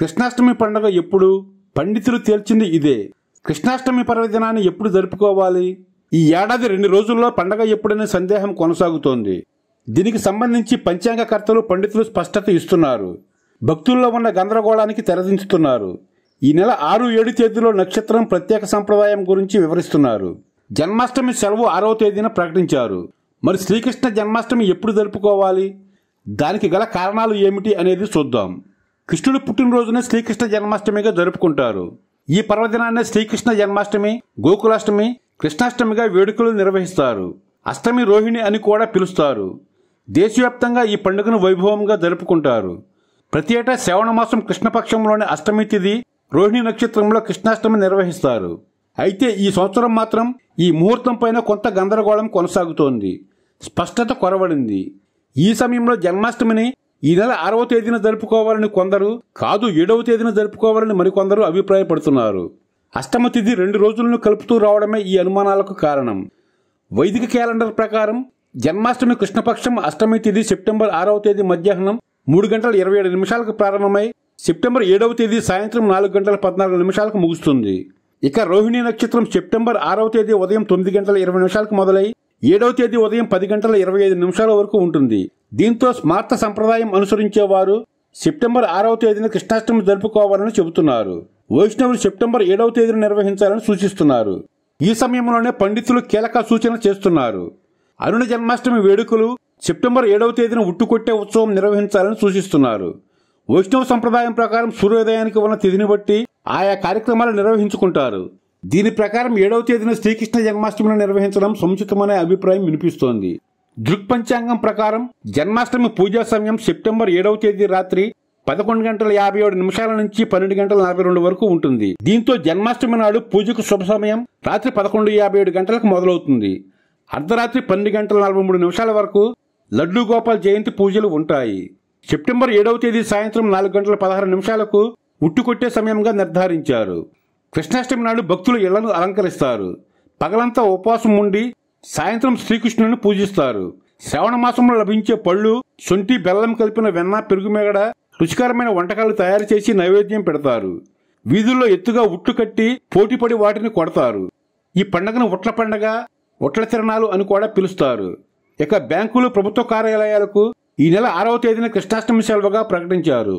కృష్ణాష్టమి పండుగ ఎప్పుడు పండితులు తేల్చింది ఇదే కృష్ణాష్టమి పర్వదినాన్ని ఎప్పుడు జరుపుకోవాలి ఈ ఏడాది రెండు రోజుల్లో పండగ ఎప్పుడనే సందేహం కొనసాగుతోంది దీనికి సంబంధించి పంచాంగకర్తలు పండితులు స్పష్టత ఇస్తున్నారు భక్తుల్లో ఉన్న గందరగోళానికి తెరదించుతున్నారు ఈ నెల ఆరు ఏడు తేదీలో నక్షత్రం ప్రత్యేక సంప్రదాయం గురించి వివరిస్తున్నారు జన్మాష్టమి సెలవు ఆరవ తేదీన ప్రకటించారు మరి శ్రీకృష్ణ జన్మాష్టమి ఎప్పుడు జరుపుకోవాలి దానికి గల కారణాలు ఏమిటి అనేది చూద్దాం కృష్ణుడు పుట్టినరోజున శ్రీకృష్ణ జన్మాష్టమిగా జరుపుకుంటారు ఈ పర్వదినాన్ని శ్రీకృష్ణ జన్మాష్టమి గోకులాష్టమి కృష్ణాష్టమిగా వేడుకలు నిర్వహిస్తారు అష్టమి రోహిణి అని కూడా పిలుస్తారు దేశవ్యాప్తంగా ఈ పండుగను వైభవంగా జరుపుకుంటారు ప్రతి ఏటా శ్రవణ మాసం కృష్ణపక్షంలోని అష్టమి తిథి రోహిణి నక్షత్రంలో కృష్ణాష్టమి నిర్వహిస్తారు అయితే ఈ సంవత్సరం మాత్రం ఈ ముహూర్తం పైన కొంత గందరగోళం కొనసాగుతోంది స్పష్టత కొరవడింది ఈ సమయంలో జన్మాష్టమిని ఈ నెల ఆరవ తేదీన జరుపుకోవాలని కొందరు కాదు ఏడవ తేదీన జరుపుకోవాలని మరికొందరు అభిప్రాయపడుతున్నారు అష్టమ తిథి రెండు రోజులను కలుపుతూ రావడమే ఈ అనుమానాలకు కారణం వైదిక క్యాలెండర్ ప్రకారం జన్మాష్టమి కృష్ణపక్షం అష్టమి తేదీ సెప్టెంబర్ ఆరవ తేదీ మధ్యాహ్నం మూడు గంటల ఇరవై ఏడు నిమిషాలకు ప్రారంభమై సెప్టెంబర్ ఏడవ తేదీ సాయంత్రం నాలుగు గంటల పద్నాలుగు నిమిషాలకు ముగుస్తుంది ఇక రోహిణి నక్షత్రం సెప్టెంబర్ ఆరవ తేదీ ఉదయం తొమ్మిది గంటల ఇరవై నిమిషాలకు మొదలై ఏడవ తేదీ ఉదయం పది గంటల ఇరవై ఐదు నిమిషాల వరకు ఉంటుంది దీంతో స్మార్త సంప్రదాయం అనుసరించేవారు సెప్టెంబర్ ఆరవ తేదీన కృష్ణాష్టమి జరుపుకోవాలని చెబుతున్నారు వైష్ణవులు సెప్టెంబర్ ఏడవ తేదీన నిర్వహించాలని సూచిస్తున్నారు ఈ సమయంలోనే పండితులు కీలక సూచన చేస్తున్నారు అరుణ జన్మాష్టమి వేడుకలు సెప్టెంబర్ ఏడవ తేదీన ఉట్టుకొట్టే ఉత్సవం నిర్వహించాలని సూచిస్తున్నారు వైష్ణవ సంప్రదాయం ప్రకారం సూర్యోదయానికి ఉన్న తిథిని బట్టి ఆయా కార్యక్రమాలు నిర్వహించుకుంటారు దీని ప్రకారం ఏడవ తేదీన శ్రీకృష్ణ జన్మాష్టమిని నిర్వహించడం సముచితమనే అభిప్రాయం వినిపిస్తోంది దృక్పంచాంగం ప్రకారం జన్మాష్టమి పూజా సమయం సెప్టెంబర్ ఏడవ తేదీ రాత్రి పదకొండు గంటల యాభై ఏడు నిమిషాల నుంచి పన్నెండు గంటల నలభై రెండు వరకు ఉంటుంది దీంతో జన్మాష్టమి నాడు పూజకు శుభ సమయం రాత్రి పదకొండు యాభై ఏడు గంటలకు మొదలవుతుంది అర్ధరాత్రి పన్నెండు గంటల నలభై మూడు నిమిషాల వరకు లడ్డూ గోపాల్ జయంతి పూజలు ఉంటాయి సెప్టెంబర్ ఏడవ తేదీ సాయంత్రం నాలుగు గంటల పదహారు నిమిషాలకు ఉట్టుకొట్టే సమయంగా నిర్ధారించారు కృష్ణాష్టమి నాడు భక్తులు ఇళ్లను అలంకరిస్తారు పగలంతా ఉపవాసం ఉండి సాయంత్రం శ్రీకృష్ణుని పూజిస్తారు శ్రావణ మాసంలో లభించే పళ్ళు సొంటి బెల్లం కలిపిన వెన్న పెరుగు మేగడ రుచికరమైన వంటకాలు తయారు చేసి నైవేద్యం పెడతారు వీధుల్లో ఎత్తుగా ఉట్టు కట్టి పోటీపడి వాటిని కొడతారు ఈ పండగను ఉట్ల పండగ ఉట్ల తిరణాలు అని కూడా పిలుస్తారు ఇక బ్యాంకులు ప్రభుత్వ కార్యాలయాలకు ఈ నెల ఆరవ తేదీన కృష్ణాష్టమి సెలవుగా ప్రకటించారు